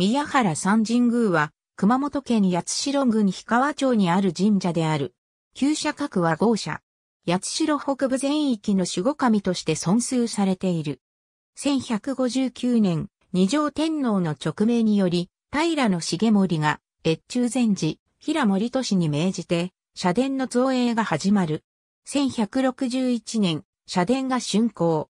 宮原三神宮は、熊本県八代郡氷川町にある神社である。旧社格は豪社。八代北部全域の守護神として尊崇されている。1159年、二条天皇の直命により、平の重盛が、越中禅寺、平森都市に命じて、社殿の造営が始まる。1161年、社殿が竣工。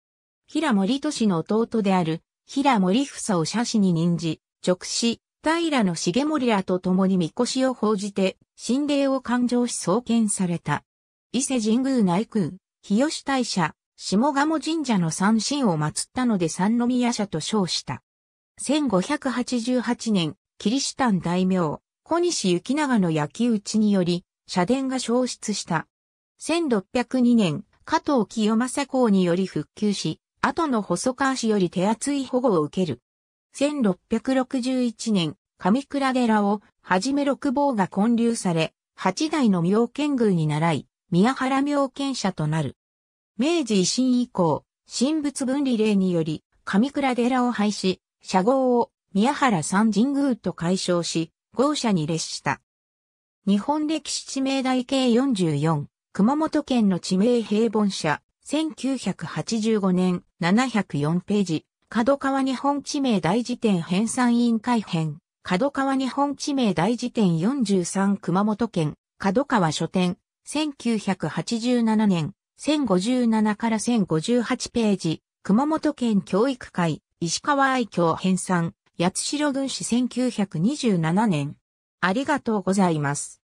平森都市の弟である、平森房を社子に任じ、直子、平の重盛らと共に神輿を報じて、神霊を勘定し創建された。伊勢神宮内宮、日吉大社、下鴨神社の三神を祀ったので三宮社と称した。1588年、キリシタン大名、小西行長の焼き討ちにより、社殿が消失した。1602年、加藤清正公により復旧し、後の細川氏より手厚い保護を受ける。1661年、上倉寺をはじめ六坊が建立され、八代の妙見宮に倣い、宮原妙見者となる。明治維新以降、神仏分離令により、上倉寺を廃止、社号を宮原三神宮と解消し、豪社に列した。日本歴史地名台計44、熊本県の地名平凡社、1985年704ページ。角川日本地名大辞典編纂委員会編、角川日本地名大辞典43熊本県、角川書店、1987年、1057から1058ページ、熊本県教育会、石川愛嬌編纂、八代軍師1927年。ありがとうございます。